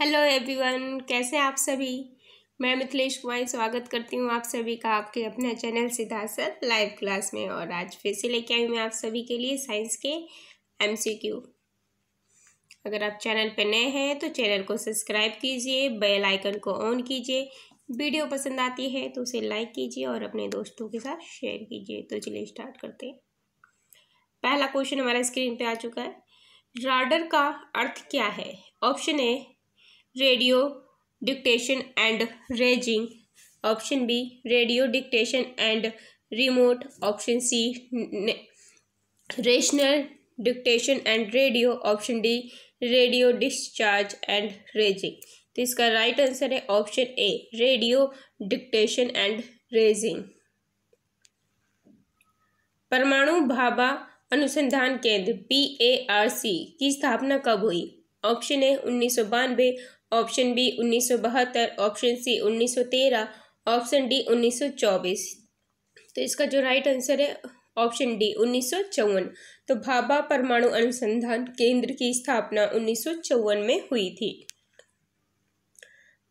hello everyone कैसे आप सभी मैं मिथिलेश कुमारी स्वागत करती हूँ आप सभी का आपके अपने चैनल सिद्धार्थ लाइव क्लास में और आज फिर से लेके आई मैं आप सभी के लिए साइंस के एमसीक्यू अगर आप चैनल पर नए हैं तो चैनल को सब्सक्राइब कीजिए बेल आइकन को ऑन कीजिए वीडियो पसंद आती है तो उसे लाइक कीजिए और अपने दोस्तों के साथ शेयर कीजिए तो चलिए स्टार्ट करते हैं पहला क्वेश्चन हमारा स्क्रीन पर आ चुका है राडर का अर्थ क्या है option A radio dictation and raising option B radio dictation and remote option C rational dictation and radio option D radio discharge and raising तो इसका राइट right आंसर है option A radio dictation and raising परमाणु भाभा अनुसंधान केंद्र P A R C की स्थापना कब हुई ऑप्शन ए उन्नीस सौ बानवे ऑप्शन बी उन्नीस ऑप्शन सी 1913 ऑप्शन डी 1924 तो इसका जो राइट आंसर है ऑप्शन डी उन्नीस तो भाभा परमाणु अनुसंधान केंद्र की स्थापना उन्नीस में हुई थी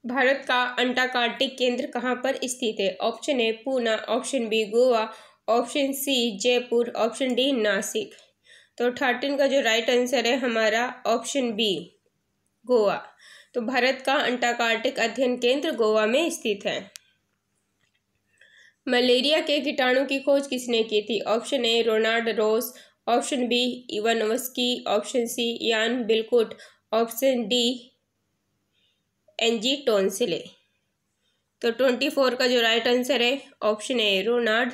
भारत का अंटार्कटिक केंद्र कहाँ पर स्थित है option A Poona option B Goa option C Jaipur option D Nashik तो थर्टीन का जो राइट आंसर है हमारा ऑप्शन बी गोवा तो भारत का अंटार्कटिक अध्ययन केंद्र गोवा में स्थित है मलेरिया के कीटाणु की खोज किसने की थी option A Ronald Ross option B Ivanovsky option C यान बिल्कुट ऑप्शन डी एनजी टोन्सिले तो ट्वेंटी फोर का जो राइट आंसर है ऑप्शन ए रोनाल्ड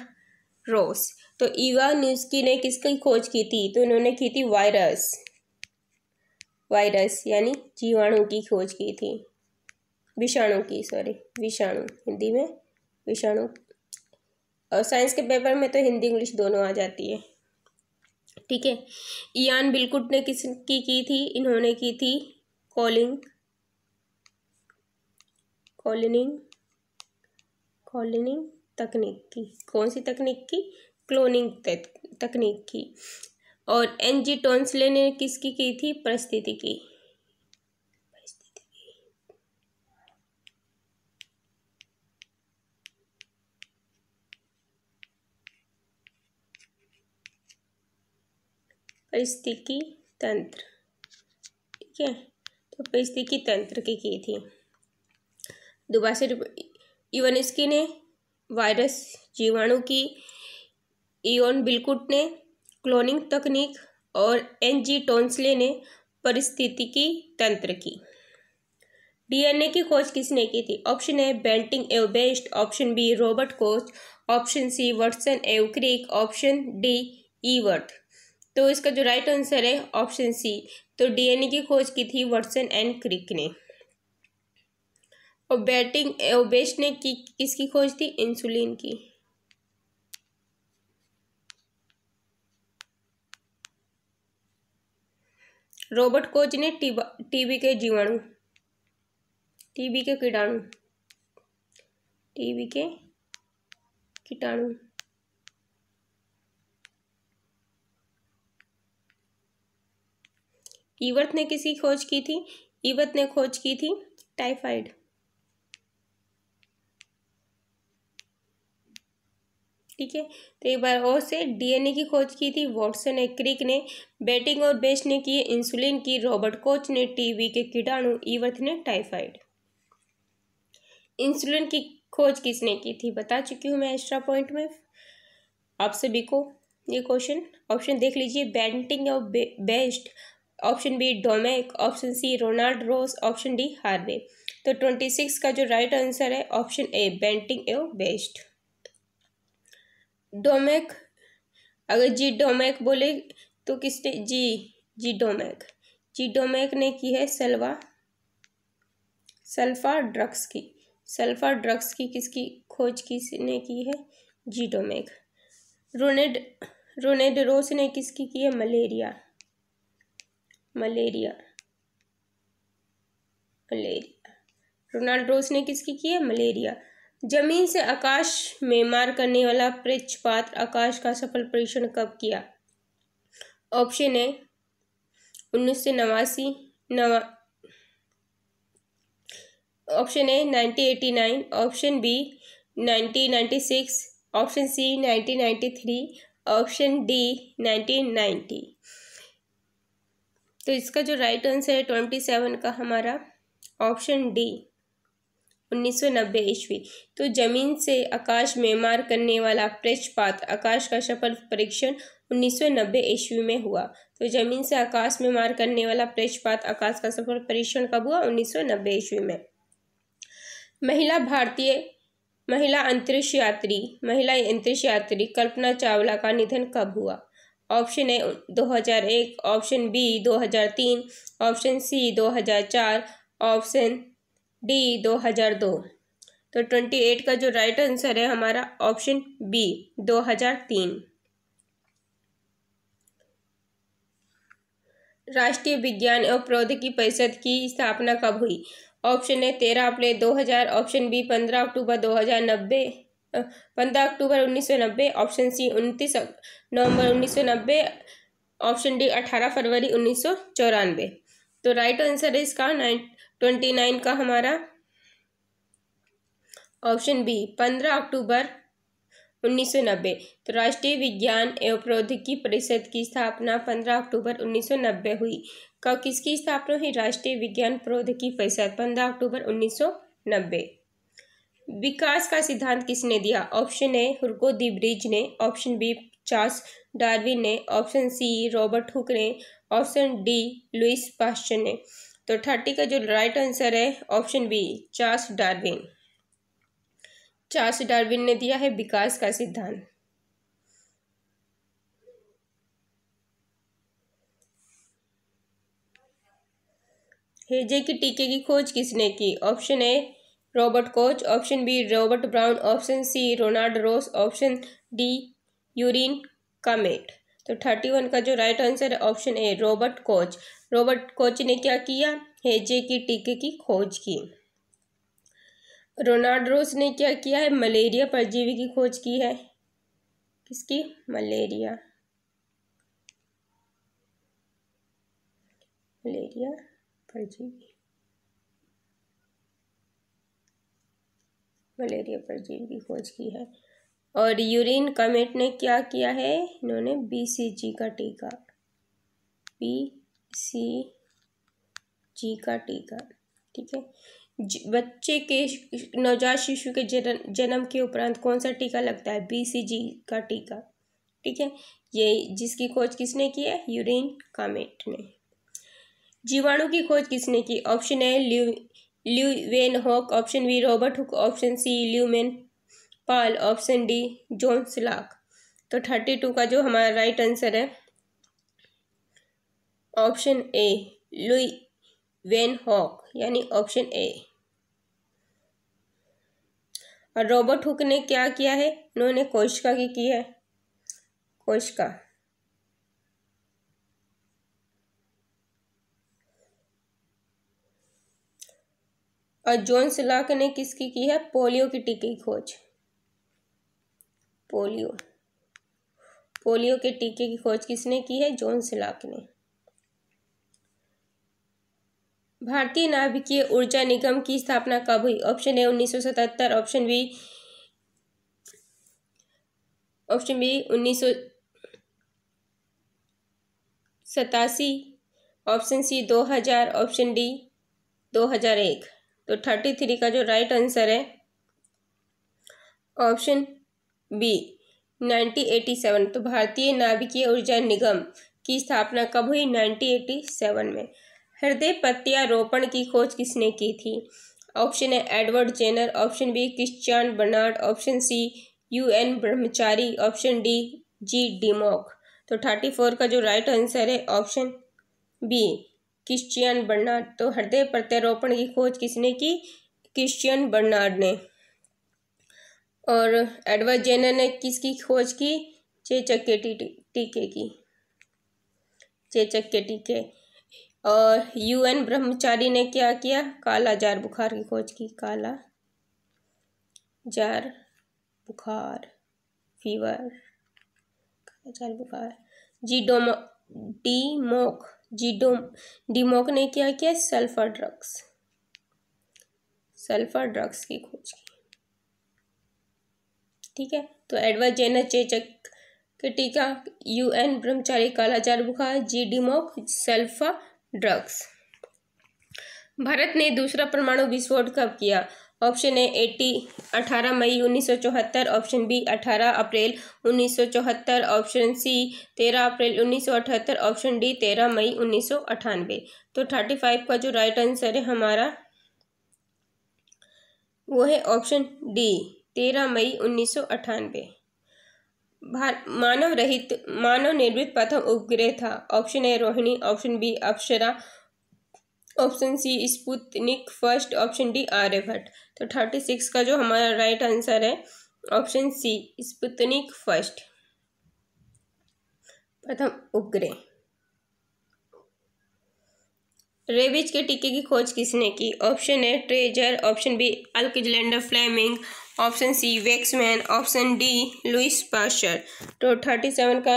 रोस तो ईवा न्यूस्की ने किसकी खोज की थी तो उन्होंने की थी वायरस वायरस यानी जीवाणु की खोज की थी विषाणु की सॉरी विषाणु हिंदी में विषाणु और साइंस के पेपर में तो हिंदी इंग्लिश दोनों आ जाती है ठीक है ईयान बिल्कुट ने किस की की थी इन्होंने की थी कॉलिंग कॉलिनिंग कॉलिनिंग तकनीक की कौन सी तकनीक की क्लोनिंग तकनीक की और एन जी टोन्सले ने किसकी की थी परिस्थिति की परिस्थिति तंत्र ठीक है तो परिस्थिति तंत्र की की थी दोबारा से इवनिस्की ने वायरस जीवाणु की इवन बिल्कुट ने क्लोनिंग तकनीक और एन जी टोंसले ने परिस्थितिकी तंत्र की डीएनए की खोज किसने की थी ऑप्शन ए बेल्टिंग एव Best option B Robert Koch option C Watson एव क्रिक ऑप्शन डी ईवर्थ तो इसका जो राइट आंसर है ऑप्शन सी तो डीएनए की खोज की थी वर्टसन एंड क्रिक ने और बेटिंग एव बेस्ट ने की किसकी खोज थी इंसुलिन की रॉबर्ट कोच ने टीबी के जीवाणु टीबी के कीटाणु टीबी के कीटाणु ईवर्थ ने किसी खोज की थी ईवर्थ ने खोज की थी टाइफाइड ठीक है तो एक बार और से डीएनए की खोज की थी वॉटसन ए क्रिक ने बैटिंग और बेस्ट ने की इंसुलिन की रॉबर्ट कोच ने टीवी के कीटाणु ईवर्थ ने टाइफाइड इंसुलिन की खोज किसने की थी बता चुकी हूँ मैं एक्स्ट्रा पॉइंट में आप सभी को ये क्वेश्चन ऑप्शन देख लीजिए बैटिंग और बे, Best option B Domagk option C Ronald Ross option D Harvey तो ट्वेंटी सिक्स का जो राइट आंसर है ऑप्शन ए बेंटिंग एव बेस्ट डोमेक अगर जी डोमेक बोले तो किसने जी जी डोमेक जी डोमेक ने की है सलवा सल्फा ड्रग्स की सल्फा ड्रग्स की किसकी खोज किसने की है जी डोमेक रोनेड रोनेड रोस ने किसकी की है malaria malaria malaria Ronald Ross ने किसकी की है मलेरिया जमीन से आकाश में मार करने वाला प्रेक्षपात्र आकाश का सफल परीक्षण कब किया ऑप्शन है उन्नीस सौ नवासी नवा option A nineteen eighty nine option B nineteen ninety six option C nineteen ninety three option D nineteen ninety तो इसका जो राइट आंसर है ट्वेंटी सेवन का हमारा ऑप्शन डी 1990 ईस्वी तो जमीन से आकाश में मार करने वाला प्रेक्षपात आकाश का सफल परीक्षण 1990 ईस्वी में हुआ तो जमीन से आकाश में मार करने वाला प्रेक्षपात आकाश का सफल परीक्षण कब हुआ 1990 ईस्वी में महिला भारतीय महिला अंतरिक्ष यात्री महिला अंतरिक्ष यात्री कल्पना चावला का निधन कब हुआ option A 2001 option B 2003 option C 2004 option D 2002 तो 28 का जो राइट आंसर है हमारा ऑप्शन बी 2003 राष्ट्रीय विज्ञान एवं प्रौद्योगिकी परिषद की स्थापना कब हुई ऑप्शन है तेरह अप्रैल 2000 ऑप्शन बी पंद्रह अक्टूबर दो हज़ार नब्बे पंद्रह अक्टूबर उन्नीस सौ नब्बे ऑप्शन सी उनतीस नवंबर उन्नीस सौ नब्बे ऑप्शन डी अठारह फरवरी उन्नीस सौ चौरानवे तो राइट आंसर है इसका नाइन ट्वेंटी नाइन का हमारा ऑप्शन बी पंद्रह अक्टूबर उन्नीस सौ नब्बे तो राष्ट्रीय विज्ञान एवं प्रौद्योगिकी परिषद की स्थापना पंद्रह अक्टूबर उन्नीस सौ नब्बे हुई कब किसकी स्थापना हुई राष्ट्रीय विज्ञान प्रौद्योगिकी परिषद पंद्रह अक्टूबर उन्नीस सौ नब्बे विकास का सिद्धांत किसने दिया option A Hugo de Vries ने ऑप्शन बी चार्ल्स डार्विन ने ऑप्शन सी रॉबर्ट हुक ने ऑप्शन डी लुइस पास्चर ने तो थर्टी का जो राइट आंसर है option B Charles Darwin Charles Darwin ने दिया है विकास का सिद्धांत हेजे की टीके की खोज किसने की option A Robert Koch option B Robert Brown option C Ronald Ross option D यूरिन कामेट तो थर्टी वन का जो राइट आंसर है option A Robert Koch Robert Koch ने क्या किया हेजे की टीके की खोज की रोनाल्ड रोस ने क्या किया है मलेरिया परजीवी की खोज की है किसकी मलेरिया मलेरिया परजीवी मलेरिया परजीवी की खोज की है और यूरिन कमेट ने क्या किया है इन्होंने बीसीजी का टीका बी सी जी का टीका ठीक है बच्चे के नवजात शिशु के जन्म जन्म के उपरांत कौन सा टीका लगता है बी सी जी का टीका ठीक है ये जिसकी खोज किसने की है यूरिन कामेट ने जीवाणु की खोज किसने की ऑप्शन ए ल्यू Leeuwenhoek option B Robert Hooke option C ल्यूमेन पाल ऑप्शन डी जॉन लाख तो थर्टी टू का जो हमारा राइट आंसर है option A Leeuwenhoek यानी ऑप्शन ए और रॉबर्ट हुक ने क्या किया है उन्होंने कोशिका की की है कोशिका और जॉन सिलाक ने किसकी की है पोलियो की टीके की खोज पोलियो पोलियो के टीके की खोज किसने की है जॉन सिलाक ने भारतीय नाभिकीय ऊर्जा निगम की स्थापना कब हुई option A 1977 option B option B उन्नीस सतासी ऑप्शन सी 2000 ऑप्शन डी 2001 तो थर्टी थ्री का जो राइट आंसर है ऑप्शन बी 1987 तो भारतीय नाभिकीय ऊर्जा निगम की स्थापना कब हुई 1987 में हृदय प्रत्यारोपण की खोज किसने की थी ऑप्शन है Edward Jenner option B Christian Barnard option C U N Brahmachari option D G Domagk तो थर्टी फोर का जो राइट आंसर है ऑप्शन बी क्रिश्चियन बर्नार्ड तो हृदय प्रत्यारोपण की खोज किसने की क्रिश्चियन बर्नार्ड ने और एडवर्ड जेनर ने किसकी खोज की चेचक के टीके की चेचक के टीके और यूएन ब्रह्मचारी ने क्या किया काला जार बुखार की खोज की काला जार बुखार फीवर काला जार बुखार जी डोमो डीमोक जी डोम डीमोक ने क्या किया सल्फर ड्रग्स सल्फर ड्रग्स की खोज की ठीक है तो एडवर्ड जेनर चेचक के टीका यूएन ब्रह्मचारी जार बुखार G Domagk sulpha drugs Bharat ने दूसरा परमाणु विस्फोट कब किया ऑप्शन ए एटी अठारह मई उन्नीस सौ चौहत्तर ऑप्शन बी अठारह अप्रैल उन्नीस सौ चौहत्तर ऑप्शन सी तेरह अप्रैल उन्नीस सौ अठहत्तर ऑप्शन डी तेरह मई उन्नीस सौ अठानवे तो थर्टी फाइव का जो राइट आंसर है हमारा वो है ऑप्शन डी तेरह मई उन्नीस सौ अठानवे मानव रहित मानव निर्मित प्रथम उपग्रह था option A Rohini option B Apsara option C Sputnik first option D Aryabhata तो थर्टी सिक्स का जो हमारा राइट आंसर है ऑप्शन सी स्पुतनिक फर्स्ट प्रथम उपग्रह रेबिज के टीके की खोज किसने की ऑप्शन ए ट्रेजर option B Alexander Fleming option C Waksman option D Louis Pasteur तो थर्टी सेवन का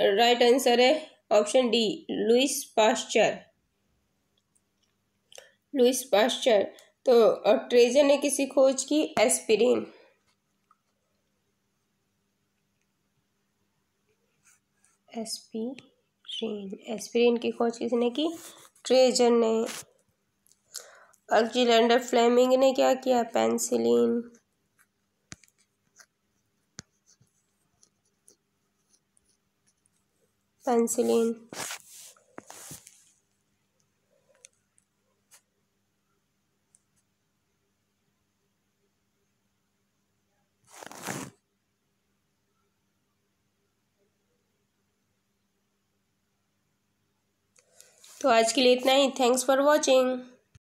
राइट आंसर है option D Louis Pasteur Louis Pasteur तो और ट्रेजर ने किसी खोज की एस्पिरिन एस्पिरिन एस्पिरिन की खोज किसने की ट्रेजर ने अलेक्जेंडर फ्लेमिंग ने क्या किया पेंसिलिन पेंसिलिन तो आज के लिए इतना ही थैंक्स फॉर वॉचिंग